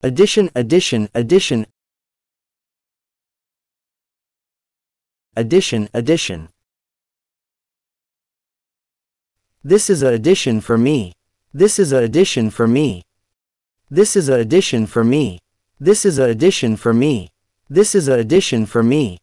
Addition, addition, addition. Addition, addition. This is a addition for me. This is a addition for me. This is a addition for me. This is a addition for me. This is a addition for me.